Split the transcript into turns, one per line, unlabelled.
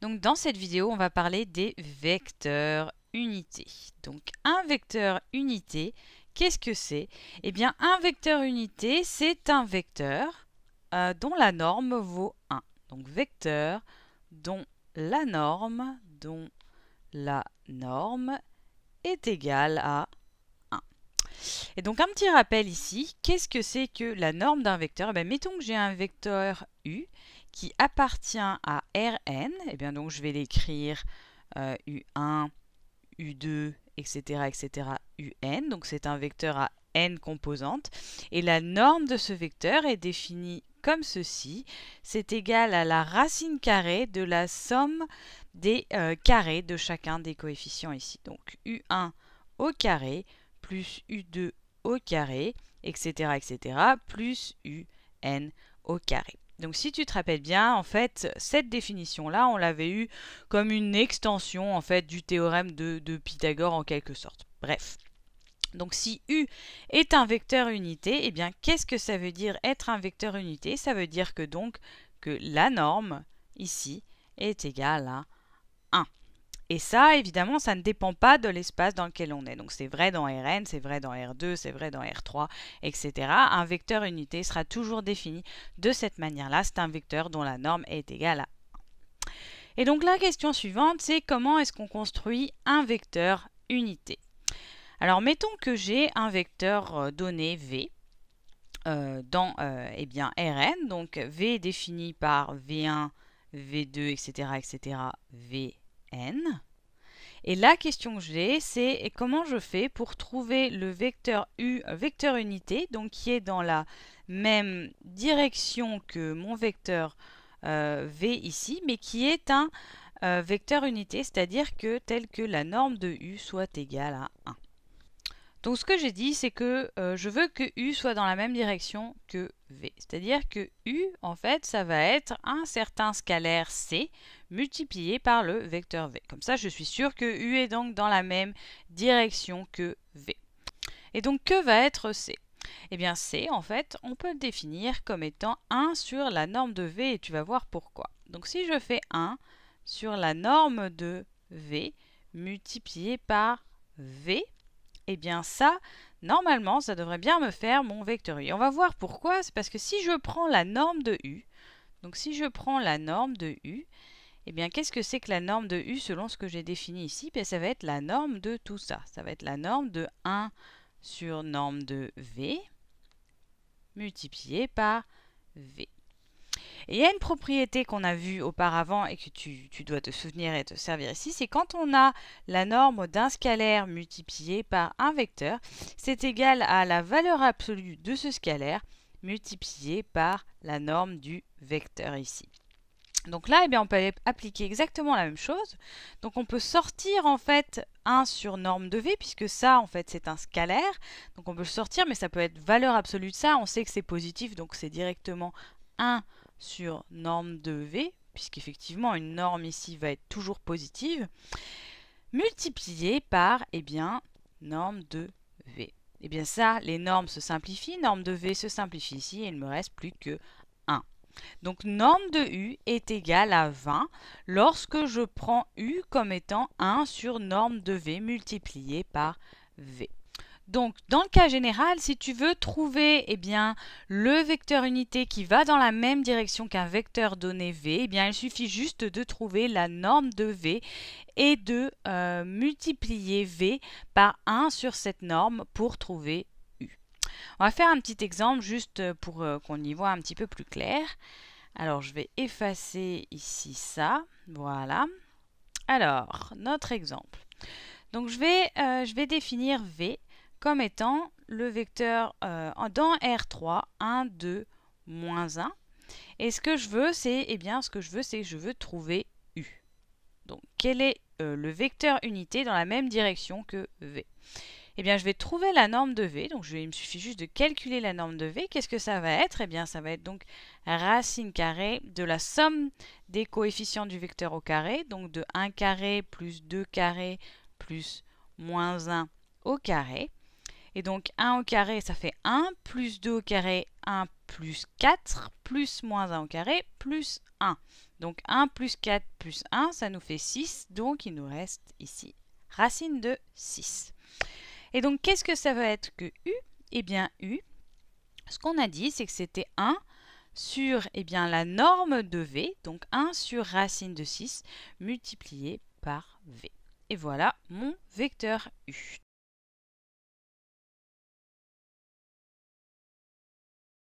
Donc dans cette vidéo, on va parler des vecteurs unités. Donc un vecteur unité, qu'est-ce que c'est Eh bien un vecteur unité, c'est un vecteur euh, dont la norme vaut 1. Donc vecteur dont la norme, dont la norme est égale à et donc un petit rappel ici, qu'est-ce que c'est que la norme d'un vecteur eh Mettons que j'ai un vecteur U qui appartient à Rn et eh bien donc je vais l'écrire U1, euh, U2, etc., etc., UN. Donc c'est un vecteur à n composantes. Et la norme de ce vecteur est définie comme ceci. C'est égal à la racine carrée de la somme des euh, carrés de chacun des coefficients ici. Donc U1 au carré plus U2 au carré, etc., etc., plus UN au carré. Donc si tu te rappelles bien, en fait, cette définition-là, on l'avait eue comme une extension en fait du théorème de, de Pythagore en quelque sorte. Bref. Donc si U est un vecteur unité, eh bien qu'est-ce que ça veut dire être un vecteur unité Ça veut dire que donc que la norme ici est égale à 1. Et ça, évidemment, ça ne dépend pas de l'espace dans lequel on est. Donc c'est vrai dans Rn, c'est vrai dans R2, c'est vrai dans R3, etc. Un vecteur unité sera toujours défini de cette manière-là. C'est un vecteur dont la norme est égale à 1. Et donc la question suivante, c'est comment est-ce qu'on construit un vecteur unité Alors mettons que j'ai un vecteur euh, donné V euh, dans euh, eh bien, Rn. Donc V est défini par V1, V2, etc., etc., V n. Et la question que j'ai, c'est comment je fais pour trouver le vecteur u, vecteur unité, donc qui est dans la même direction que mon vecteur euh, v ici, mais qui est un euh, vecteur unité, c'est-à-dire que tel que la norme de u soit égale à 1. Donc ce que j'ai dit, c'est que euh, je veux que u soit dans la même direction que c'est-à-dire que U, en fait, ça va être un certain scalaire C multiplié par le vecteur V. Comme ça, je suis sûr que U est donc dans la même direction que V. Et donc, que va être C Eh bien, C, en fait, on peut le définir comme étant 1 sur la norme de V, et tu vas voir pourquoi. Donc, si je fais 1 sur la norme de V multiplié par V, et eh bien ça, normalement, ça devrait bien me faire mon vecteur u. on va voir pourquoi. C'est parce que si je prends la norme de u, donc si je prends la norme de u, et eh bien qu'est-ce que c'est que la norme de u selon ce que j'ai défini ici bien, Ça va être la norme de tout ça. Ça va être la norme de 1 sur norme de v multipliée par v. Et il y a une propriété qu'on a vue auparavant et que tu, dois te souvenir et te servir ici, c'est quand on a la norme d'un scalaire multiplié par un vecteur, c'est égal à la valeur absolue de ce scalaire multiplié par la norme du vecteur ici. Donc là, eh bien, on peut appliquer exactement la même chose. Donc on peut sortir en fait 1 sur norme de V, puisque ça en fait c'est un scalaire. Donc on peut le sortir, mais ça peut être valeur absolue de ça. On sait que c'est positif, donc c'est directement 1 sur norme de V, puisqu'effectivement une norme ici va être toujours positive, multipliée par et eh bien, norme de V. Et eh bien ça, les normes se simplifient, norme de V se simplifie ici, et il ne me reste plus que 1. Donc norme de U est égale à 20 lorsque je prends U comme étant 1 sur norme de V multipliée par V. Donc, dans le cas général, si tu veux trouver eh bien, le vecteur unité qui va dans la même direction qu'un vecteur donné v, eh bien, il suffit juste de trouver la norme de v et de euh, multiplier v par 1 sur cette norme pour trouver u. On va faire un petit exemple juste pour euh, qu'on y voit un petit peu plus clair. Alors, je vais effacer ici ça. Voilà. Alors, notre exemple. Donc, je vais, euh, je vais définir v comme étant le vecteur euh, dans R3, 1, 2, moins 1. Et ce que je veux, c'est, eh bien, ce que je veux, c'est je veux trouver U. Donc, quel est euh, le vecteur unité dans la même direction que V Eh bien, je vais trouver la norme de V. Donc, je, il me suffit juste de calculer la norme de V. Qu'est-ce que ça va être Eh bien, ça va être donc racine carrée de la somme des coefficients du vecteur au carré. Donc, de 1 carré plus 2 carré plus moins 1 au carré. Et donc 1 au carré, ça fait 1, plus 2 au carré, 1 plus 4, plus moins 1 au carré, plus 1. Donc 1 plus 4 plus 1, ça nous fait 6. Donc il nous reste ici racine de 6. Et donc qu'est-ce que ça veut être que U Et eh bien U, ce qu'on a dit, c'est que c'était 1 sur eh bien, la norme de V, donc 1 sur racine de 6, multiplié par V. Et voilà mon vecteur U.